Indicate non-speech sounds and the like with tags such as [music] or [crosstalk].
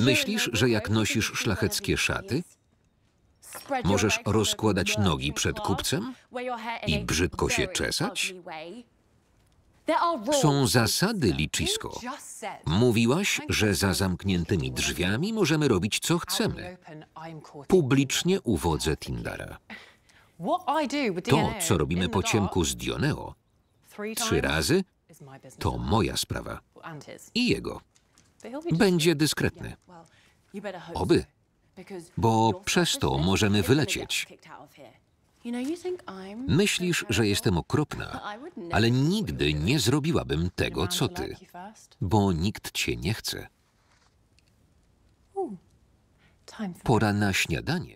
Myślisz, że jak nosisz szlacheckie szaty, możesz rozkładać nogi przed kupcem i brzydko się czesać? Są zasady, Liczysko. Mówiłaś, że za zamkniętymi drzwiami możemy robić co chcemy. Publicznie uwodzę Tindara. [laughs] To, co robimy po ciemku z Dioneo, trzy razy, to moja sprawa. I jego. Będzie dyskretny. Oby. Bo przez to możemy wylecieć. Myślisz, że jestem okropna, ale nigdy nie zrobiłabym tego, co ty, bo nikt cię nie chce. Pora na śniadanie.